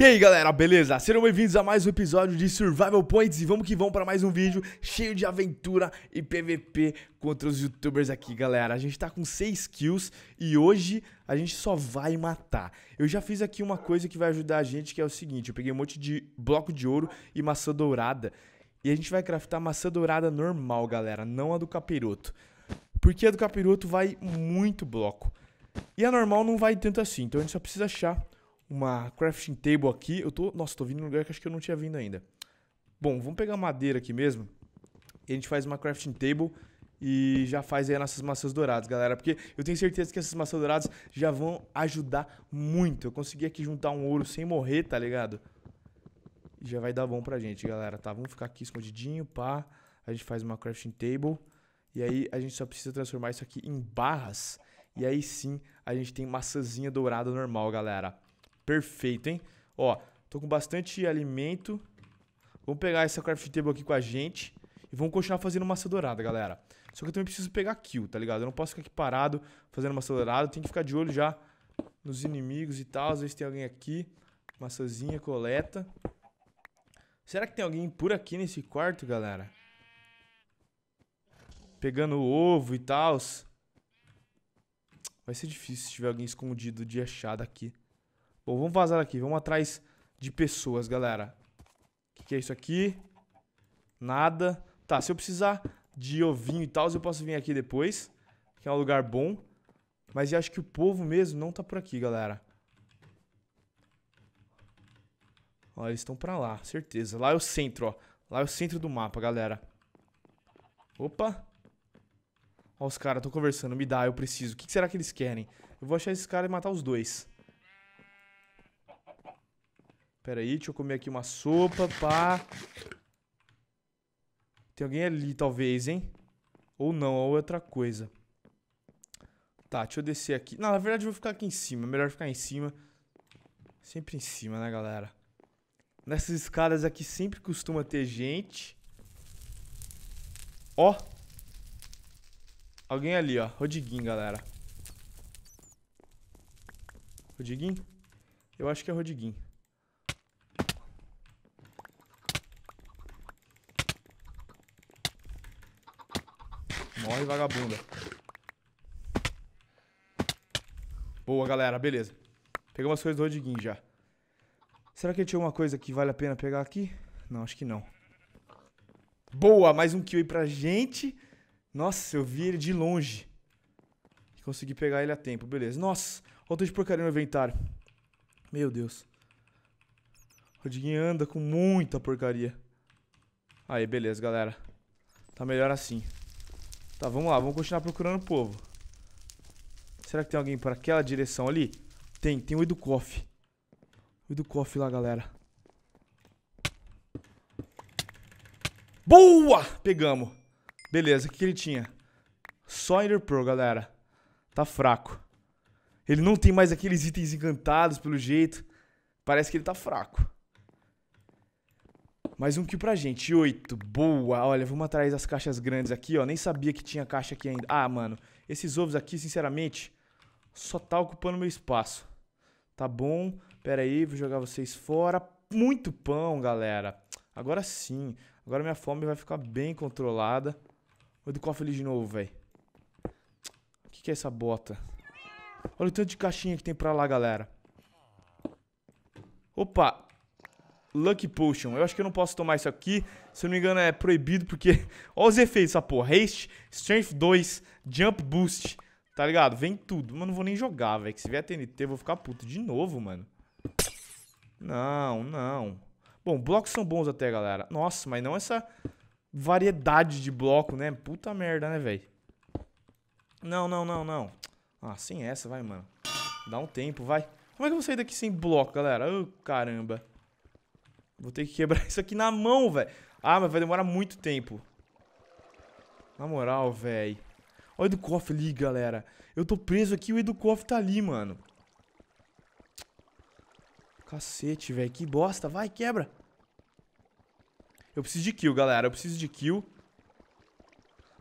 E aí galera, beleza? Sejam bem-vindos a mais um episódio de Survival Points e vamos que vamos para mais um vídeo cheio de aventura e PVP contra os youtubers aqui, galera. A gente tá com 6 kills e hoje a gente só vai matar. Eu já fiz aqui uma coisa que vai ajudar a gente, que é o seguinte, eu peguei um monte de bloco de ouro e maçã dourada e a gente vai craftar maçã dourada normal, galera, não a do capiroto. Porque a do capiroto vai muito bloco. E a normal não vai tanto assim, então a gente só precisa achar uma crafting table aqui. Eu tô, nossa, tô vindo num lugar que acho que eu não tinha vindo ainda. Bom, vamos pegar madeira aqui mesmo. E a gente faz uma crafting table e já faz aí nossas maçãs douradas, galera. Porque eu tenho certeza que essas maçãs douradas já vão ajudar muito. Eu consegui aqui juntar um ouro sem morrer, tá ligado? E já vai dar bom pra gente, galera, tá? Vamos ficar aqui escondidinho, pá. A gente faz uma crafting table. E aí a gente só precisa transformar isso aqui em barras. E aí sim a gente tem maçãzinha dourada normal, galera. Perfeito, hein? Ó, tô com bastante alimento. Vamos pegar essa craft table aqui com a gente. E vamos continuar fazendo massa dourada, galera. Só que eu também preciso pegar kill, tá ligado? Eu não posso ficar aqui parado fazendo massa dourada. Tem que ficar de olho já nos inimigos e tal. Às vezes tem alguém aqui. Maçãzinha, coleta. Será que tem alguém por aqui nesse quarto, galera? Pegando ovo e tal. Vai ser difícil se tiver alguém escondido de achar daqui. Bom, vamos vazar aqui. Vamos atrás de pessoas, galera. O que, que é isso aqui? Nada. Tá, se eu precisar de ovinho e tal, eu posso vir aqui depois. Que é um lugar bom. Mas eu acho que o povo mesmo não tá por aqui, galera. Ó, eles estão pra lá, certeza. Lá é o centro, ó. Lá é o centro do mapa, galera. Opa. Ó, os caras tô conversando. Me dá, eu preciso. O que, que será que eles querem? Eu vou achar esses caras e matar os dois. Pera aí, deixa eu comer aqui uma sopa, pá. Tem alguém ali, talvez, hein? Ou não, ou é outra coisa. Tá, deixa eu descer aqui. Não, na verdade eu vou ficar aqui em cima. Melhor ficar em cima. Sempre em cima, né, galera? Nessas escadas aqui sempre costuma ter gente. Ó. Alguém ali, ó. Rodiguinho, galera. Rodiguinho? Eu acho que é Rodiguinho. vagabunda. Boa, galera. Beleza. Pegamos as coisas do Rodiguinho já. Será que ele tinha alguma coisa que vale a pena pegar aqui? Não, acho que não. Boa! Mais um kill aí pra gente. Nossa, eu vi ele de longe. Consegui pegar ele a tempo. Beleza. Nossa, outra de porcaria no inventário. Meu Deus. Rodiguinho anda com muita porcaria. Aí, beleza, galera. Tá melhor assim. Tá, vamos lá, vamos continuar procurando o povo. Será que tem alguém para aquela direção ali? Tem, tem o Educoff. O Educoff lá, galera. Boa! Pegamos. Beleza, o que ele tinha? Só Ender Pro, galera. Tá fraco. Ele não tem mais aqueles itens encantados, pelo jeito. Parece que ele tá fraco. Mais um kill pra gente. Oito. Boa. Olha, vamos atrás das caixas grandes aqui, ó. Nem sabia que tinha caixa aqui ainda. Ah, mano. Esses ovos aqui, sinceramente, só tá ocupando meu espaço. Tá bom. Pera aí, vou jogar vocês fora. Muito pão, galera. Agora sim. Agora minha fome vai ficar bem controlada. Olha do cofre ali de novo, velho. O que, que é essa bota? Olha o tanto de caixinha que tem pra lá, galera. Opa, Lucky Potion. Eu acho que eu não posso tomar isso aqui. Se eu não me engano, é proibido porque... Olha os efeitos essa porra. Haste, Strength 2, Jump Boost. Tá ligado? Vem tudo. Mas não vou nem jogar, velho. Que se vier TNT, eu vou ficar puto de novo, mano. Não, não. Bom, blocos são bons até, galera. Nossa, mas não essa variedade de bloco, né? Puta merda, né, velho? Não, não, não, não. Ah, sem essa, vai, mano. Dá um tempo, vai. Como é que eu vou sair daqui sem bloco, galera? oh, caramba. Vou ter que quebrar isso aqui na mão, velho. Ah, mas vai demorar muito tempo. Na moral, velho. Olha o Edukoff ali, galera. Eu tô preso aqui e o Edukoff tá ali, mano. Cacete, velho. Que bosta. Vai, quebra. Eu preciso de kill, galera. Eu preciso de kill.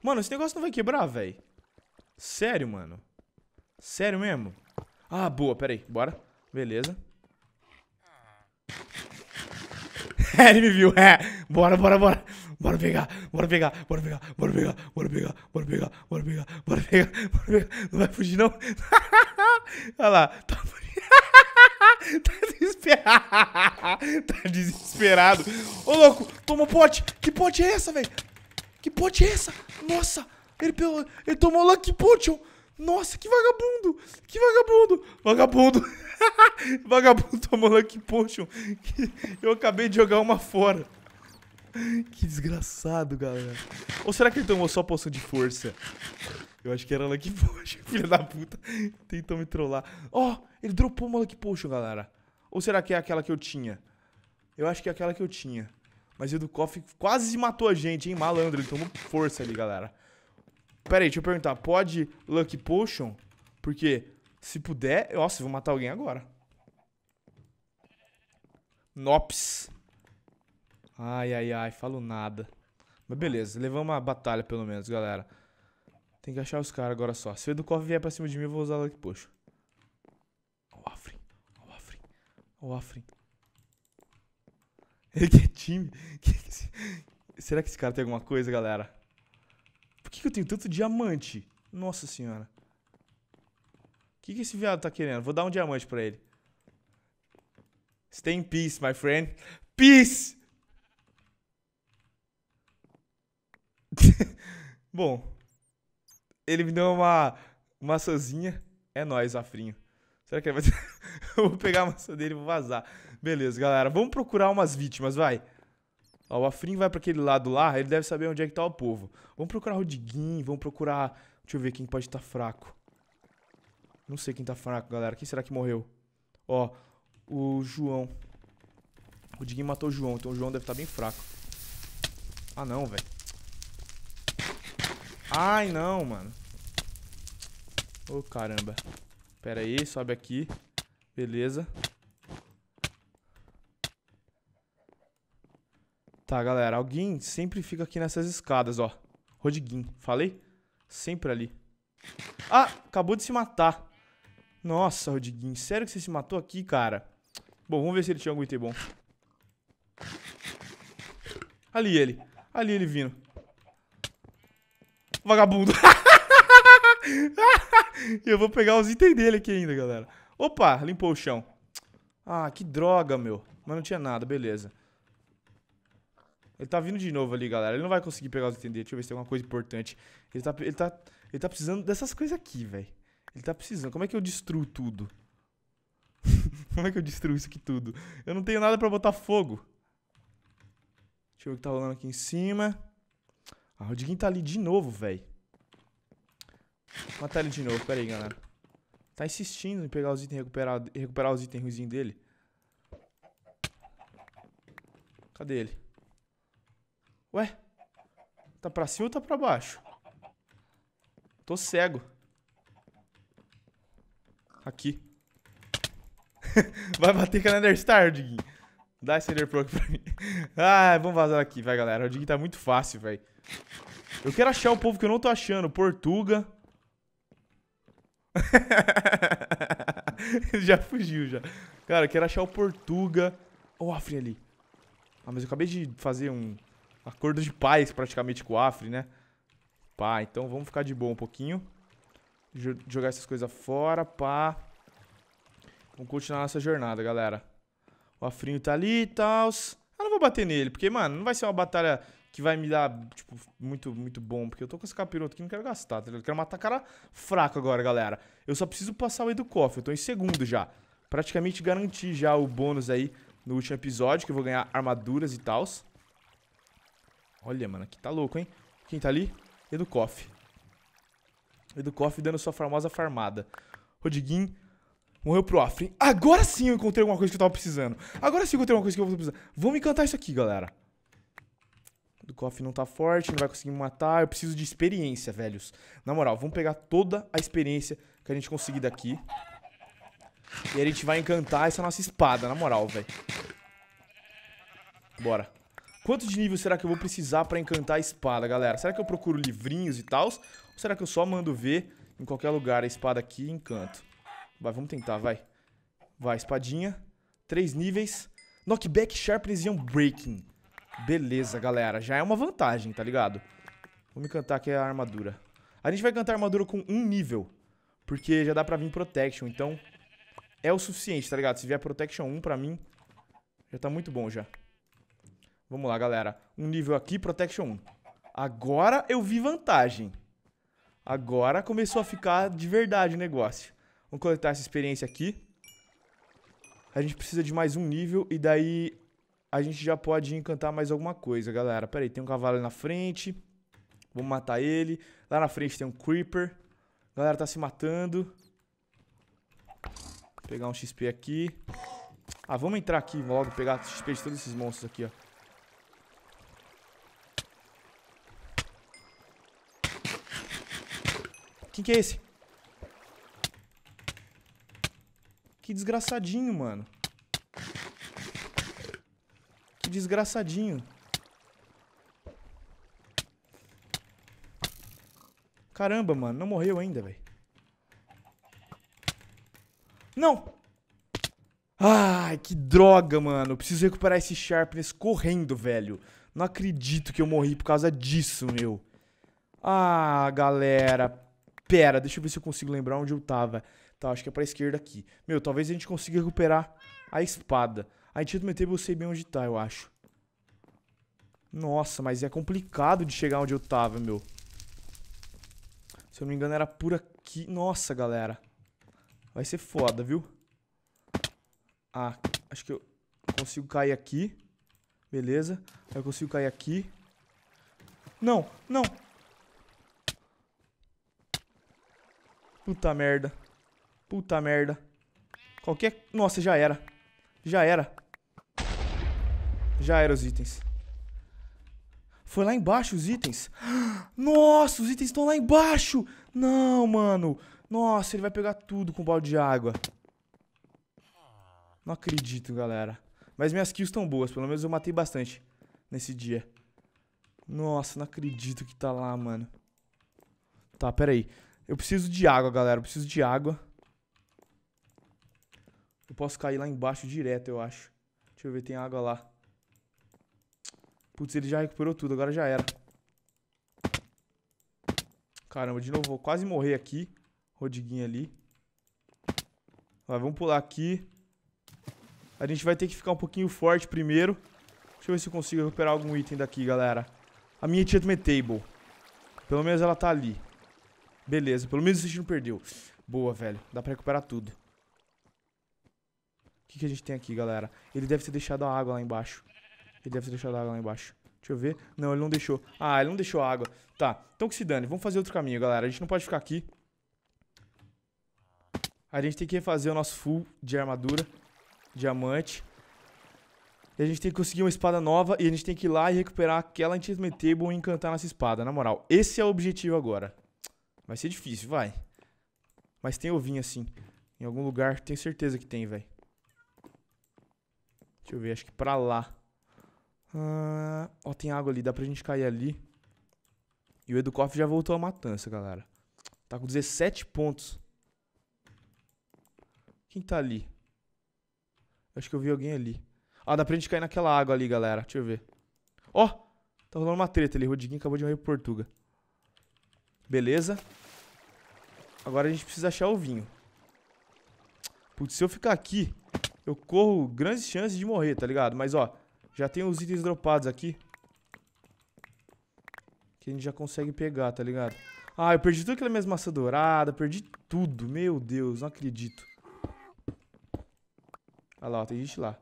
Mano, esse negócio não vai quebrar, velho. Sério, mano. Sério mesmo? Ah, boa. Pera aí. Bora. Beleza. É, ele me viu, é. Bora, bora, bora. Bora pegar, bora pegar, bora pegar, bora pegar, bora pegar, bora pegar, bora pegar, bora pegar, bora pegar. Não vai fugir, não? Olha lá, tá tá desesperado. Tá desesperado. Ô, louco, toma um pote. Que pote é essa, velho? Que pote é essa? Nossa, ele, pegou, ele tomou Lucky Potion. Nossa, que vagabundo! Que vagabundo! Vagabundo! vagabundo tomou Lucky Potion. Eu acabei de jogar uma fora. Que desgraçado, galera. Ou será que ele tomou só poção de força? Eu acho que era Lucky Potion, filha da puta. Tentou me trollar. Ó, oh, ele dropou uma Lucky Potion, galera. Ou será que é aquela que eu tinha? Eu acho que é aquela que eu tinha. Mas o Edukoff quase matou a gente, hein? Malandro, ele tomou força ali, galera. Pera aí, deixa eu perguntar. Pode Lucky Potion? Porque se puder... Nossa, eu vou matar alguém agora. Nops. Ai, ai, ai. Falo nada. Mas beleza. Levamos uma batalha, pelo menos, galera. Tem que achar os caras agora só. Se o Edukov vier pra cima de mim, eu vou usar Lucky Potion. o Afrin. o Afrin. o Afrin. Ele que time. Será que esse cara tem alguma coisa, galera? Por que, que eu tenho tanto diamante? Nossa senhora. O que, que esse viado tá querendo? Vou dar um diamante pra ele. Stay in peace, my friend. Peace! Bom. Ele me deu uma maçãzinha. É nóis, Afrinho. Será que ele vai... eu vou pegar a maçã dele e vou vazar. Beleza, galera. Vamos procurar umas vítimas, vai. Ó, o Afrim vai para aquele lado lá, ele deve saber onde é que tá o povo. Vamos procurar o Diguinho, vamos procurar... Deixa eu ver quem pode estar tá fraco. Não sei quem tá fraco, galera. Quem será que morreu? Ó, o João. O Diguinho matou o João, então o João deve estar tá bem fraco. Ah, não, velho. Ai, não, mano. Ô, oh, caramba. Pera aí, sobe aqui. Beleza. Tá, galera, alguém sempre fica aqui nessas escadas, ó. Rodiguinho, falei? Sempre ali. Ah, acabou de se matar. Nossa, Rodiguinho, sério que você se matou aqui, cara? Bom, vamos ver se ele tinha algum item bom. Ali ele. Ali ele vindo. Vagabundo. Eu vou pegar os itens dele aqui ainda, galera. Opa, limpou o chão. Ah, que droga, meu. Mas não tinha nada, beleza. Ele tá vindo de novo ali, galera. Ele não vai conseguir pegar os entender. Deixa eu ver se tem alguma coisa importante. Ele tá, ele tá, ele tá precisando dessas coisas aqui, velho. Ele tá precisando. Como é que eu destruo tudo? Como é que eu destruo isso aqui tudo? Eu não tenho nada pra botar fogo. Deixa eu ver o que tá rolando aqui em cima. Ah, o Diguinho tá ali de novo, velho. Matar ele de novo. Pera aí, galera. Tá insistindo em pegar os itens e recuperar, recuperar os itens ruizinhos dele. Cadê ele? Ué? Tá pra cima ou tá pra baixo? Tô cego. Aqui. vai bater com a é Netherstar, Diguinho. Dá esse Ender Proc pra mim. ah, vamos vazar aqui, vai, galera. O Diguinho tá muito fácil, velho. Eu quero achar o povo que eu não tô achando. Portuga. já fugiu, já. Cara, eu quero achar o Portuga. Ó, oh, Afri ali. Ah, mas eu acabei de fazer um acordo de paz praticamente com o Afri, né? Pá, então vamos ficar de boa um pouquinho. Jogar essas coisas fora, pá. Vamos continuar nossa jornada, galera. O Afrinho tá ali e tal. Eu não vou bater nele, porque, mano, não vai ser uma batalha que vai me dar, tipo, muito, muito bom. Porque eu tô com esse capiroto aqui, não quero gastar, tá ligado? Eu quero matar cara fraco agora, galera. Eu só preciso passar o Educoff, eu tô em segundo já. Praticamente garanti já o bônus aí no último episódio, que eu vou ganhar armaduras e tals. Olha, mano, aqui tá louco, hein? Quem tá ali? Educoff. Educoff dando sua famosa farmada. Rodiguin morreu pro Afrin. Agora sim eu encontrei alguma coisa que eu tava precisando. Agora sim eu encontrei alguma coisa que eu tava precisando. Vamos encantar isso aqui, galera. Educoff não tá forte, não vai conseguir me matar. Eu preciso de experiência, velhos. Na moral, vamos pegar toda a experiência que a gente conseguir daqui. E a gente vai encantar essa nossa espada, na moral, velho. Bora. Quanto de nível será que eu vou precisar pra encantar a espada, galera? Será que eu procuro livrinhos e tal? Ou será que eu só mando ver em qualquer lugar a espada aqui e encanto? Vai, vamos tentar, vai. Vai, espadinha. Três níveis. Knockback, Sharpness e Unbreaking. Beleza, galera. Já é uma vantagem, tá ligado? Vamos encantar aqui é a armadura. A gente vai encantar a armadura com um nível. Porque já dá pra vir Protection, então... É o suficiente, tá ligado? Se vier Protection 1 pra mim, já tá muito bom já. Vamos lá, galera. Um nível aqui, Protection 1. Agora eu vi vantagem. Agora começou a ficar de verdade o negócio. Vamos coletar essa experiência aqui. A gente precisa de mais um nível e daí a gente já pode encantar mais alguma coisa, galera. Pera aí, tem um cavalo na frente. Vamos matar ele. Lá na frente tem um Creeper. A galera tá se matando. Vou pegar um XP aqui. Ah, vamos entrar aqui logo, pegar XP de todos esses monstros aqui, ó. Quem que é esse? Que desgraçadinho, mano. Que desgraçadinho. Caramba, mano. Não morreu ainda, velho. Não! Ai, que droga, mano. Eu preciso recuperar esse Sharpness correndo, velho. Não acredito que eu morri por causa disso, meu. Ah, galera. Pera, deixa eu ver se eu consigo lembrar onde eu tava. Tá, acho que é pra esquerda aqui. Meu, talvez a gente consiga recuperar a espada. A gente do MTB eu sei bem onde tá, eu acho. Nossa, mas é complicado de chegar onde eu tava, meu. Se eu não me engano, era por aqui. Nossa, galera. Vai ser foda, viu? Ah, acho que eu consigo cair aqui. Beleza. Aí eu consigo cair aqui. Não, não. Puta merda. Puta merda. Qualquer... Nossa, já era. Já era. Já eram os itens. Foi lá embaixo os itens. Nossa, os itens estão lá embaixo. Não, mano. Nossa, ele vai pegar tudo com um balde de água. Não acredito, galera. Mas minhas kills estão boas. Pelo menos eu matei bastante nesse dia. Nossa, não acredito que tá lá, mano. Tá, peraí. Eu preciso de água, galera. Eu preciso de água. Eu posso cair lá embaixo direto, eu acho. Deixa eu ver, tem água lá. Putz, ele já recuperou tudo. Agora já era. Caramba, de novo. Vou quase morrer aqui. Rodiguinha ali. Vai, vamos pular aqui. A gente vai ter que ficar um pouquinho forte primeiro. Deixa eu ver se eu consigo recuperar algum item daqui, galera. A minha achievement table. Pelo menos ela tá ali. Beleza, pelo menos a gente não perdeu. Boa, velho. Dá pra recuperar tudo. O que, que a gente tem aqui, galera? Ele deve ter deixado a água lá embaixo. Ele deve ter deixado a água lá embaixo. Deixa eu ver. Não, ele não deixou. Ah, ele não deixou a água. Tá, então que se dane. Vamos fazer outro caminho, galera. A gente não pode ficar aqui. A gente tem que refazer o nosso full de armadura. Diamante. E a gente tem que conseguir uma espada nova e a gente tem que ir lá e recuperar aquela Enchantment Table e encantar nossa espada, na moral. Esse é o objetivo agora. Vai ser difícil, vai. Mas tem ovinho assim. Em algum lugar, tenho certeza que tem, velho. Deixa eu ver, acho que pra lá. Ah, ó, tem água ali, dá pra gente cair ali. E o Educoff já voltou à matança, galera. Tá com 17 pontos. Quem tá ali? Acho que eu vi alguém ali. Ah, dá pra gente cair naquela água ali, galera. Deixa eu ver. Ó, oh, tá rolando uma treta ali. Rodriguinho acabou de morrer pro Portuga. Beleza. Agora a gente precisa achar o vinho. Putz, se eu ficar aqui, eu corro grandes chances de morrer, tá ligado? Mas, ó, já tem os itens dropados aqui. Que a gente já consegue pegar, tá ligado? Ah, eu perdi tudo aquela minhas maçã dourada, perdi tudo. Meu Deus, não acredito. Ah lá, ó, tem gente lá.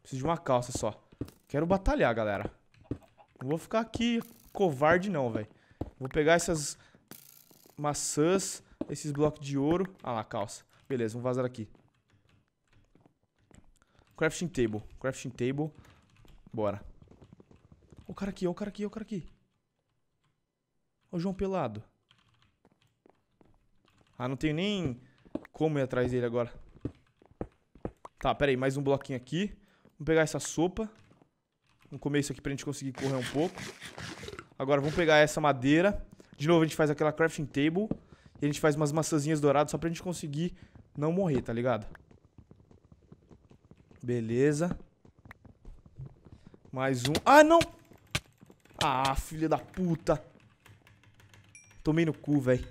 Preciso de uma calça só. Quero batalhar, galera. Não vou ficar aqui covarde, não, velho. Vou pegar essas maçãs, esses blocos de ouro. Ah lá, calça. Beleza, vamos vazar aqui. Crafting table. Crafting table. Bora. Ó o cara aqui, ó o cara aqui, ó o cara aqui. Ó o João Pelado. Ah, não tenho nem como ir atrás dele agora. Tá, pera aí, mais um bloquinho aqui. Vamos pegar essa sopa. Vamos comer isso aqui pra gente conseguir correr um pouco. Agora vamos pegar essa madeira. De novo, a gente faz aquela crafting table. E a gente faz umas maçãzinhas douradas só pra gente conseguir não morrer, tá ligado? Beleza. Mais um. Ah, não! Ah, filha da puta. Tomei no cu, velho.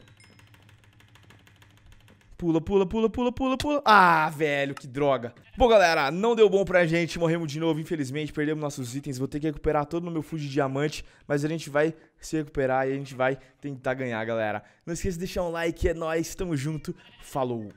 Pula, pula, pula, pula, pula, pula. Ah, velho, que droga. Bom, galera, não deu bom pra gente. Morremos de novo, infelizmente. Perdemos nossos itens. Vou ter que recuperar todo no meu full de diamante. Mas a gente vai se recuperar e a gente vai tentar ganhar, galera. Não esqueça de deixar um like. É nóis. Tamo junto. Falou.